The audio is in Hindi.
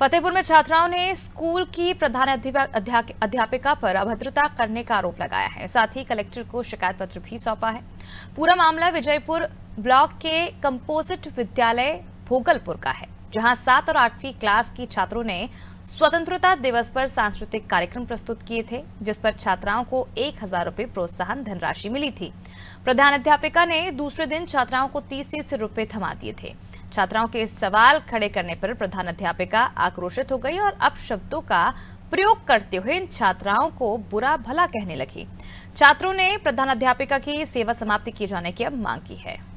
फतेहपुर में छात्राओं ने स्कूल की प्रधान अध्यापिका पर अभद्रता करने का आरोप लगाया है साथ ही कलेक्टर को शिकायत पत्र भी सौंपा है पूरा मामला विजयपुर ब्लॉक के कंपोजिट विद्यालय भोगलपुर का है जहां सात और आठवीं क्लास की छात्रों ने स्वतंत्रता दिवस पर सांस्कृतिक कार्यक्रम प्रस्तुत किए थे जिस पर छात्राओं को एक हजार रूपए प्रोत्साहन धनराशि मिली थी प्रधान अध्यापिका ने दूसरे दिन छात्राओं को तीस तीस रूपए थमा दिए थे छात्राओं के सवाल खड़े करने पर प्रधान अध्यापिका आक्रोशित हो गई और अब शब्दों का प्रयोग करते हुए इन छात्राओं को बुरा भला कहने लगी छात्रों ने प्रधान अध्यापिका की सेवा समाप्ति किए जाने की अब मांग की है